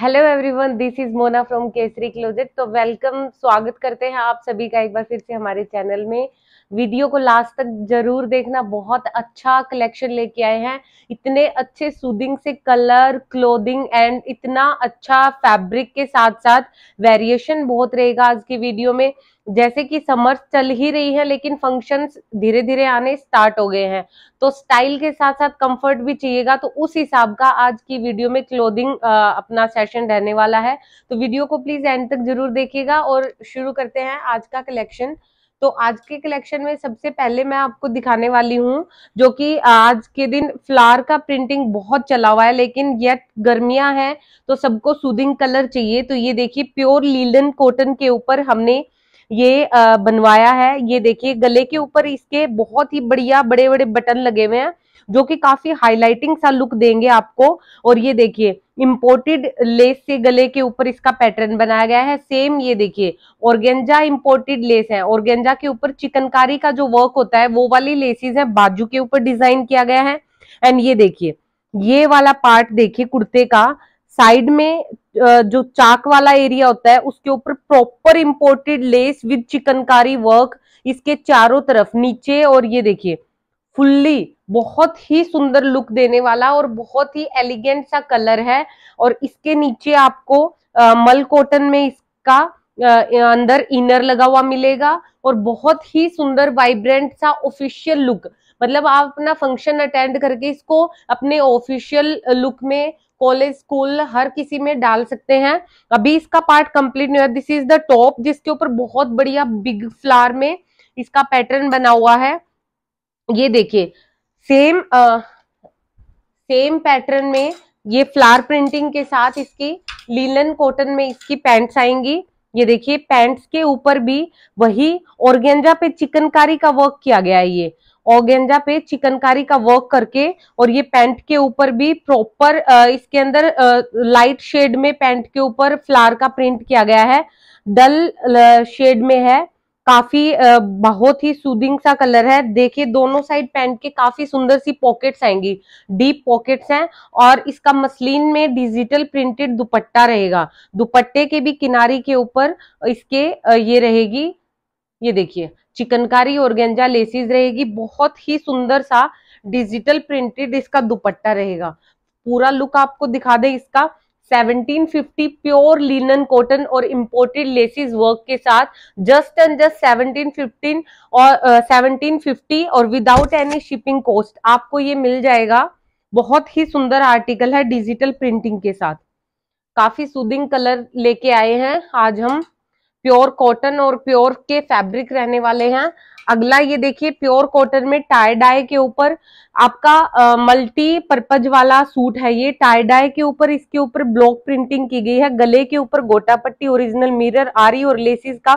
hello everyone this is Mona from Kesari closet तो welcome स्वागत करते हैं आप सभी का एक बार फिर से हमारे चैनल में वीडियो को लास्ट तक जरूर देखना बहुत अच्छा कलेक्शन लेके आए हैं इतने अच्छे सूदिंग से कलर क्लोदिंग एंड इतना अच्छा फैब्रिक के साथ साथ वेरिएशन बहुत रहेगा आज की वीडियो में जैसे कि समर्स चल ही रही है लेकिन फंक्शंस धीरे धीरे आने स्टार्ट हो गए हैं तो स्टाइल के साथ साथ कंफर्ट भी चाहिएगा तो उस हिसाब का आज की वीडियो में क्लोथिंग अपना सेशन रहने वाला है तो वीडियो को प्लीज एंड तक जरूर देखिएगा और शुरू करते हैं आज का कलेक्शन तो आज के कलेक्शन में सबसे पहले मैं आपको दिखाने वाली हूँ जो कि आज के दिन फ्लावर का प्रिंटिंग बहुत चला हुआ है लेकिन यह गर्मियां हैं तो सबको सूदिंग कलर चाहिए तो ये देखिए प्योर लीलन कॉटन के ऊपर हमने ये बनवाया है ये देखिए गले के ऊपर इसके बहुत ही बढ़िया बड़े बड़े बटन लगे हुए हैं जो कि काफी हाईलाइटिंग सा लुक देंगे आपको और ये देखिए इम्पोर्टेड लेस से गले के ऊपर इसका पैटर्न बनाया गया है सेम ये देखिए ऑर्गेंजा इम्पोर्टेड लेस है ऑर्गेंजा के ऊपर चिकनकारी का जो वर्क होता है वो वाली लेसेस है बाजू के ऊपर डिजाइन किया गया है एंड ये देखिए ये वाला पार्ट देखिए कुर्ते का साइड में जो चाक वाला एरिया होता है उसके ऊपर proper imported lace with chikankari work इसके चारों तरफ नीचे और ये देखिए फुल्ली बहुत ही सुंदर लुक देने वाला और बहुत ही एलिगेंट सा कलर है और इसके नीचे आपको आ, मल कॉटन में इसका आ, अंदर इनर लगा हुआ मिलेगा और बहुत ही सुंदर वाइब्रेंट सा ऑफिशियल लुक मतलब आप अपना फंक्शन अटेंड करके इसको अपने ऑफिशियल लुक में कॉलेज स्कूल हर किसी में डाल सकते हैं अभी इसका पार्ट कंप्लीट नहीं हुआ दिस इज द टॉप जिसके ऊपर बहुत बढ़िया बिग फ्लावर में इसका पैटर्न बना हुआ है ये देखिए सेम सेम पैटर्न में ये फ्लावर प्रिंटिंग के साथ इसकी लीलन कॉटन में इसकी पैंट्स आएंगी ये देखिए पैंट्स के ऊपर भी वही ऑर्गेंजा पे चिकनकारी का वर्क किया गया है ये ऑर्गेंजा पे चिकनकारी का वर्क करके और ये पैंट के ऊपर भी प्रॉपर uh, इसके अंदर लाइट uh, शेड में पैंट के ऊपर फ्लावर का प्रिंट किया गया है डल शेड uh, में है काफी बहुत ही सूदिंग सा कलर है देखिए दोनों साइड पैंट के काफी सुंदर सी पॉकेट्स आएंगी डीप पॉकेट्स हैं और इसका मसलिन में डिजिटल प्रिंटेड दुपट्टा रहेगा दुपट्टे के भी किनारे के ऊपर इसके ये रहेगी ये देखिए चिकनकारी और गेंजा लेसिस रहेगी बहुत ही सुंदर सा डिजिटल प्रिंटेड इसका दुपट्टा रहेगा पूरा लुक आपको दिखा दे इसका 1750 प्योर लिनन कॉटन और इम्पोर्टेड लेसिस वर्क के साथ जस्ट एंड जस्ट 1715 और uh, 1750 और विदाउट एनी शिपिंग कॉस्ट आपको ये मिल जाएगा बहुत ही सुंदर आर्टिकल है डिजिटल प्रिंटिंग के साथ काफी सुदिंग कलर लेके आए हैं आज हम प्योर कॉटन और प्योर के फैब्रिक रहने वाले हैं अगला ये देखिए प्योर कॉटन में टाई डाई के ऊपर आपका मल्टी पर्पज वाला सूट है ये टाई डाई के ऊपर इसके ऊपर ब्लॉक प्रिंटिंग की गई है गले के ऊपर गोटा पट्टी ओरिजिनल मिरर आरी और लेसिस का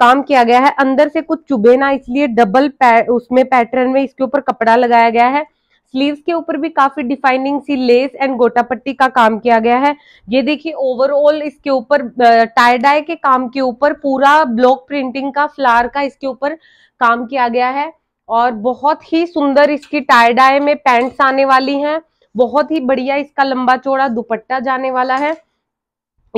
काम किया गया है अंदर से कुछ चुभे ना इसलिए डबल पै, उसमें पैटर्न में इसके ऊपर कपड़ा लगाया गया है स्लीव्स के ऊपर भी काफी डिफाइनिंग सी लेस एंड गोटा पट्टी का काम किया गया है ये देखिए ओवरऑल इसके ऊपर टाइडाई डाई के काम के ऊपर पूरा ब्लॉक प्रिंटिंग का फ्लावर का इसके ऊपर काम किया गया है और बहुत ही सुंदर इसकी टाइडाई डाई में पैंट्स आने वाली हैं बहुत ही बढ़िया इसका लंबा चौड़ा दुपट्टा जाने वाला है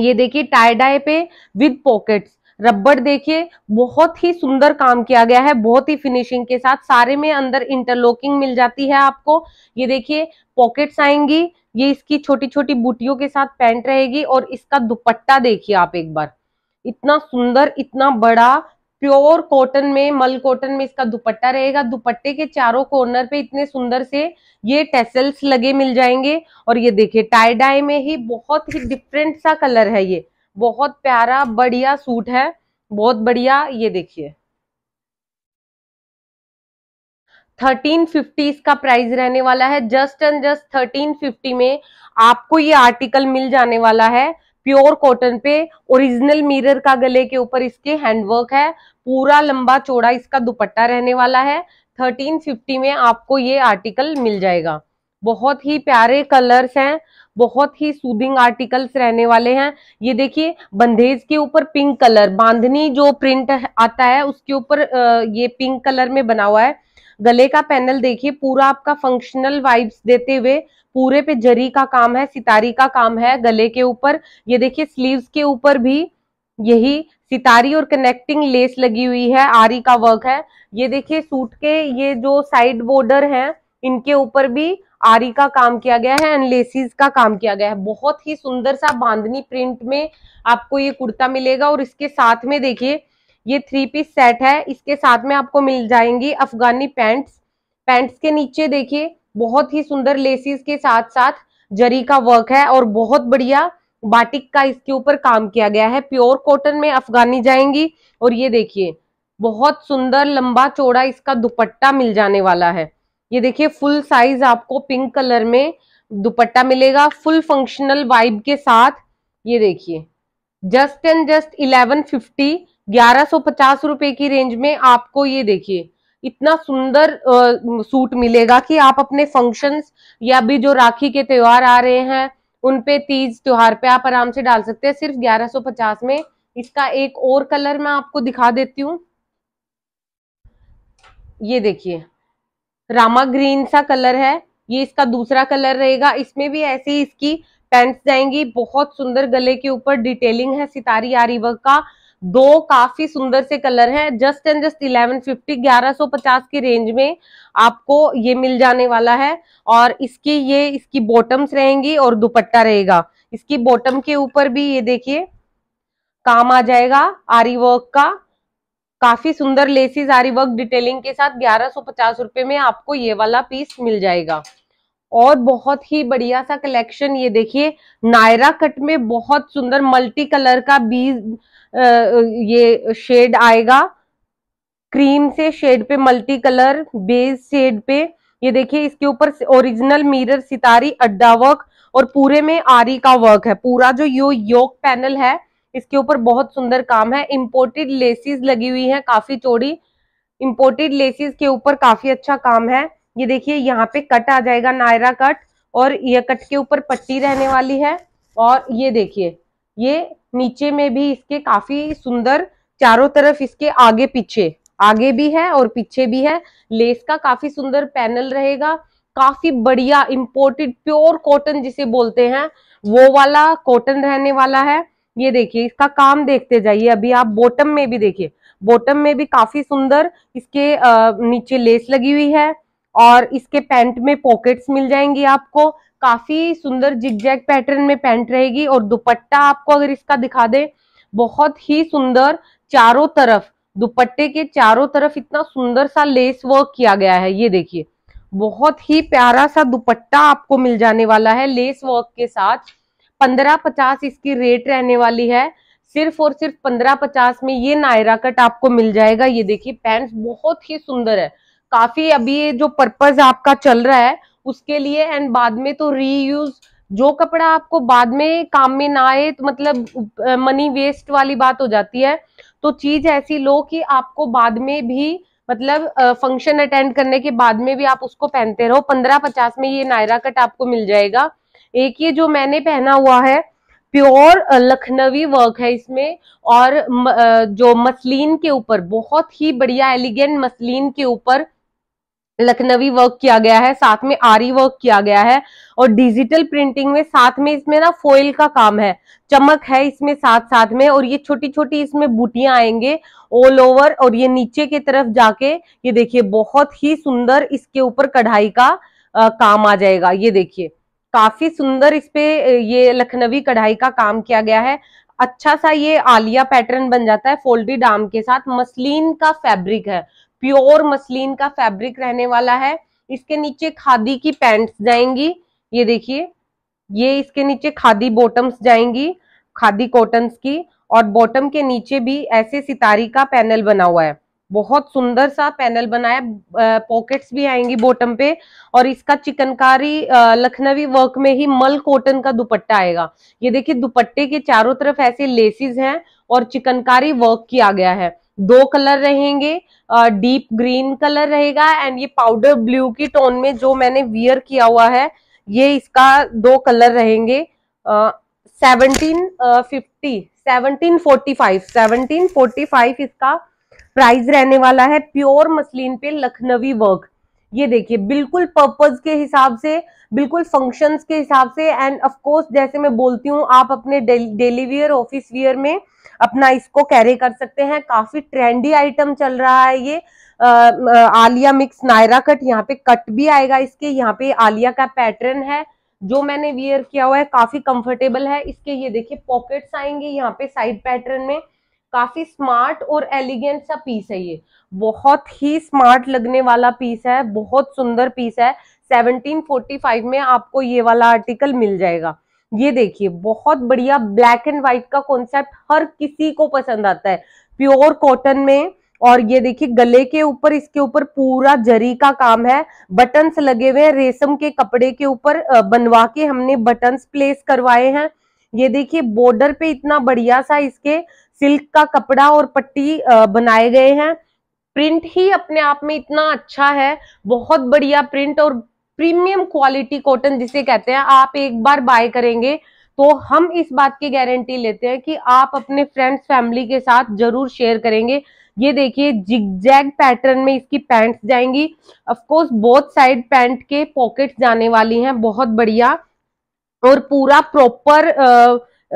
ये देखिए टाइडाई पे विद पॉकेट्स रबड़ देखिए बहुत ही सुंदर काम किया गया है बहुत ही फिनिशिंग के साथ सारे में अंदर इंटरलॉकिंग मिल जाती है आपको ये देखिए पॉकेट्स आएंगी ये इसकी छोटी छोटी बूटियों के साथ पैंट रहेगी और इसका दुपट्टा देखिए आप एक बार इतना सुंदर इतना बड़ा प्योर कॉटन में मल कॉटन में इसका दुपट्टा रहेगा दुपट्टे के चारों कॉर्नर पे इतने सुंदर से ये टेसल्स लगे मिल जाएंगे और ये देखिए टाई डाई में ही बहुत ही डिफरेंट सा कलर है ये बहुत प्यारा बढ़िया सूट है बहुत बढ़िया ये देखिए थर्टीन फिफ्टी इसका प्राइस रहने वाला है just and just thirteen fifty में आपको ये आर्टिकल मिल जाने वाला है प्योर कॉटन पे ओरिजिनल मिरर का गले के ऊपर इसके हैंडवर्क है पूरा लंबा चौड़ा इसका दुपट्टा रहने वाला है थर्टीन फिफ्टी में आपको ये आर्टिकल मिल जाएगा बहुत ही प्यारे कलर्स हैं बहुत ही सूदिंग आर्टिकल्स रहने वाले हैं ये देखिए बंधेज के ऊपर पिंक कलर बांधनी जो प्रिंट आता है उसके ऊपर ये पिंक कलर में बना हुआ है गले का पैनल देखिए पूरा आपका फंक्शनल वाइब्स देते हुए पूरे पे जरी का काम है सितारी का काम है गले के ऊपर ये देखिए स्लीव्स के ऊपर भी यही सितारी और कनेक्टिंग लेस लगी हुई है आरी का वर्क है ये देखिए सूट के ये जो साइड बॉर्डर है इनके ऊपर भी आरी का काम किया गया है एंड लेसिस का काम किया गया है बहुत ही सुंदर सा बांधनी प्रिंट में आपको ये कुर्ता मिलेगा और इसके साथ में देखिए ये थ्री पीस सेट है इसके साथ में आपको मिल जाएंगी अफगानी पैंट्स पैंट्स के नीचे देखिए बहुत ही सुंदर लेसिस के साथ साथ जरी का वर्क है और बहुत बढ़िया बाटिक का इसके ऊपर काम किया गया है प्योर कॉटन में अफगानी जाएंगी और ये देखिए बहुत सुंदर लंबा चौड़ा इसका दुपट्टा मिल जाने वाला है ये देखिए फुल साइज आपको पिंक कलर में दुपट्टा मिलेगा फुल फंक्शनल वाइब के साथ ये देखिए just and just eleven fifty ग्यारह सो पचास रुपए की रेंज में आपको ये देखिए इतना सुंदर सूट मिलेगा कि आप अपने फंक्शंस या भी जो राखी के त्योहार आ रहे हैं उन पे तीज त्योहार पे आप आराम से डाल सकते हैं सिर्फ 1150 में इसका एक और कलर मैं आपको दिखा देती हूँ ये देखिए रामा ग्रीन सा कलर है ये इसका दूसरा कलर रहेगा इसमें भी ऐसे ही इसकी पैंट्स जाएंगी बहुत सुंदर गले के ऊपर डिटेलिंग है सितारी आरी वर्क का दो काफी सुंदर से कलर है just and just eleven fifty ग्यारह सो पचास की रेंज में आपको ये मिल जाने वाला है और इसकी ये इसकी बॉटम्स रहेंगी और दुपट्टा रहेगा इसकी बॉटम के ऊपर भी ये देखिए काम आ जाएगा आरी वर्क का काफी सुंदर लेसी सारी वर्क डिटेलिंग के साथ ग्यारह सौ पचास रुपए में आपको ये वाला पीस मिल जाएगा और बहुत ही बढ़िया सा कलेक्शन ये देखिए नायरा कट में बहुत सुंदर मल्टी कलर का बीज ये शेड आएगा क्रीम से शेड पे मल्टी कलर बेज शेड पे ये देखिए इसके ऊपर ओरिजिनल मिरर सितारी अड्डा वर्क और पूरे में आरी का वर्क है पूरा जो यो योक पैनल है इसके ऊपर बहुत सुंदर काम है इम्पोर्टेड लेसिस लगी हुई है काफी चौड़ी इम्पोर्टेड लेसिस के ऊपर काफी अच्छा काम है ये देखिए यहाँ पे कट आ जाएगा नायरा कट और ये कट के ऊपर पट्टी रहने वाली है और ये देखिए ये नीचे में भी इसके काफी सुंदर चारों तरफ इसके आगे पीछे आगे भी है और पीछे भी है लेस का काफी सुंदर पैनल रहेगा काफी बढ़िया इम्पोर्टेड प्योर कॉटन जिसे बोलते हैं वो वाला कॉटन रहने वाला है ये देखिए इसका काम देखते जाइए अभी आप बॉटम में भी देखिए बॉटम में भी काफी सुंदर इसके नीचे लेस लगी हुई है और इसके पैंट में पॉकेट्स मिल जाएंगी आपको काफी सुंदर जिगजैग पैटर्न में पैंट रहेगी और दुपट्टा आपको अगर इसका दिखा दे बहुत ही सुंदर चारों तरफ दुपट्टे के चारों तरफ इतना सुंदर सा लेस वर्क किया गया है ये देखिए बहुत ही प्यारा सा दुपट्टा आपको मिल जाने वाला है लेस वर्क के साथ पंद्रह पचास इसकी रेट रहने वाली है सिर्फ और सिर्फ पंद्रह पचास में ये नायरा कट आपको मिल जाएगा ये देखिए पैंट्स बहुत ही सुंदर है काफी अभी ये जो पर्पज आपका चल रहा है उसके लिए एंड बाद में तो रीयूज जो कपड़ा आपको बाद में काम में ना आए तो मतलब मनी वेस्ट वाली बात हो जाती है तो चीज ऐसी लो कि आपको बाद में भी मतलब फंक्शन अटेंड करने के बाद में भी आप उसको पहनते रहो पंद्रह पचास में ये नायरा कट आपको मिल जाएगा एक ये जो मैंने पहना हुआ है प्योर लखनवी वर्क है इसमें और जो मसलिन के ऊपर बहुत ही बढ़िया एलिगेंट मसलिन के ऊपर लखनवी वर्क किया गया है साथ में आरी वर्क किया गया है और डिजिटल प्रिंटिंग में साथ में इसमें ना फोइल का काम है चमक है इसमें साथ साथ में और ये छोटी छोटी इसमें बूटियां आएंगे ऑल ओवर और ये नीचे की तरफ जाके ये देखिए बहुत ही सुंदर इसके ऊपर कढ़ाई का आ, काम आ जाएगा ये देखिए काफी सुंदर इस पे ये लखनवी कढ़ाई का काम किया गया है अच्छा सा ये आलिया पैटर्न बन जाता है फोल्डेड आर्म के साथ मसलिन का फैब्रिक है प्योर मसलिन का फैब्रिक रहने वाला है इसके नीचे खादी की पैंट्स जाएंगी ये देखिए ये इसके नीचे खादी बॉटम्स जाएंगी खादी कॉटन्स की और बॉटम के नीचे भी ऐसे सितारी का पैनल बना हुआ है बहुत सुंदर सा पैनल बनाया पॉकेट्स भी आएंगी बॉटम पे और इसका चिकनकारी लखनवी वर्क में ही मल कॉटन का दुपट्टा आएगा ये देखिए दुपट्टे के चारों तरफ ऐसे लेसिस हैं और चिकनकारी वर्क किया गया है दो कलर रहेंगे डीप ग्रीन कलर रहेगा एंड ये पाउडर ब्लू की टोन में जो मैंने वियर किया हुआ है ये इसका दो कलर रहेंगे seventeen fifty seventeen forty five seventeen forty five इसका प्राइस रहने वाला है प्योर मसलिन पे लखनवी वर्क ये देखिए बिल्कुल पर्पज के हिसाब से बिल्कुल फंक्शंस के हिसाब से एंड ऑफ कोर्स जैसे मैं बोलती हूँ आप अपने डेली वियर ऑफिस वियर में अपना इसको कैरी कर सकते हैं काफी ट्रेंडी आइटम चल रहा है ये आ, आलिया मिक्स नायरा कट यहाँ पे कट भी आएगा इसके यहाँ पे आलिया का पैटर्न है जो मैंने वियर किया हुआ है काफी कंफर्टेबल है इसके ये देखिए पॉकेट्स आएंगे यहाँ पे साइड पैटर्न में काफी स्मार्ट और एलिगेंट सा पीस है ये बहुत ही स्मार्ट लगने वाला पीस है बहुत सुंदर पीस है 1745 में आपको ये वाला आर्टिकल मिल जाएगा ये देखिए बहुत बढ़िया ब्लैक एंड व्हाइट का कॉन्सेप्ट हर किसी को पसंद आता है प्योर कॉटन में और ये देखिए गले के ऊपर इसके ऊपर पूरा जरी का काम है बटन्स लगे हुए हैं रेशम के कपड़े के ऊपर बनवा के हमने बटन्स प्लेस करवाए हैं ये देखिए बॉर्डर पे इतना बढ़िया सा इसके सिल्क का कपड़ा और पट्टी बनाए गए हैं प्रिंट ही अपने आप में इतना अच्छा है बहुत बढ़िया प्रिंट और प्रीमियम क्वालिटी कॉटन जिसे कहते हैं आप एक बार बाय करेंगे तो हम इस बात की गारंटी लेते हैं कि आप अपने फ्रेंड्स फैमिली के साथ जरूर शेयर करेंगे ये देखिए जिगजैग पैटर्न में इसकी पैंट्स जाएंगी ऑफकोर्स बोथ साइड पैंट के पॉकेट्स जाने वाली हैं बहुत बढ़िया और पूरा प्रॉपर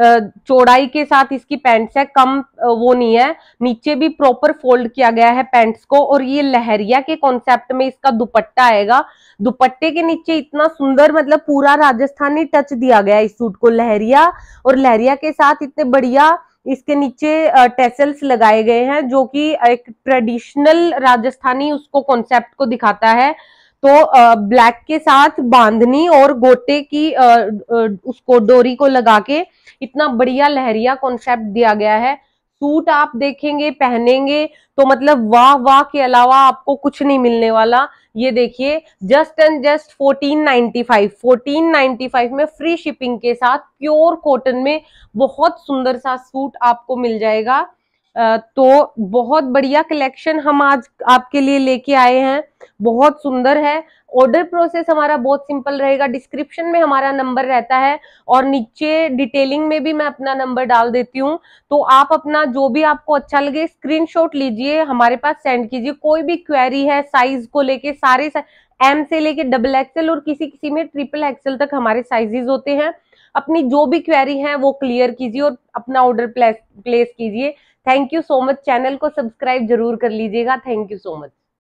चौड़ाई के साथ इसकी पैंट्स है कम वो नहीं है नीचे भी प्रॉपर फोल्ड किया गया है पैंट्स को और ये लहरिया के कॉन्सेप्ट में इसका दुपट्टा आएगा दुपट्टे के नीचे इतना सुंदर मतलब पूरा राजस्थानी टच दिया गया है इस सूट को लहरिया और लहरिया के साथ इतने बढ़िया इसके नीचे टेसल्स लगाए गए हैं जो कि एक ट्रेडिशनल राजस्थानी उसको कॉन्सेप्ट को दिखाता है तो ब्लैक के साथ बांधनी और गोटे की उसको डोरी को लगा के इतना बढ़िया लहरिया कॉन्सेप्ट दिया गया है सूट आप देखेंगे पहनेंगे तो मतलब वाह वाह के अलावा आपको कुछ नहीं मिलने वाला ये देखिए जस्ट एंड जस्ट 1495 1495 में फ्री शिपिंग के साथ प्योर कॉटन में बहुत सुंदर सा सूट आपको मिल जाएगा तो बहुत बढ़िया कलेक्शन हम आज आपके लिए लेके आए हैं बहुत सुंदर है ऑर्डर प्रोसेस हमारा बहुत सिंपल रहेगा डिस्क्रिप्शन में हमारा नंबर रहता है और नीचे डिटेलिंग में भी मैं अपना नंबर डाल देती हूँ तो आप अपना जो भी आपको अच्छा लगे स्क्रीनशॉट लीजिए हमारे पास सेंड कीजिए कोई भी क्वेरी है साइज को लेके सारे एम से लेके डबल एक्सएल और किसी किसी में ट्रिपल एक्सएल तक हमारे साइजेस होते हैं अपनी जो भी क्वेरी है वो क्लियर कीजिए और अपना ऑर्डर प्लेस प्लेस कीजिए thank you so much channel को सब्सक्राइब जरूर कर लीजिएगा थैंक यू सो मच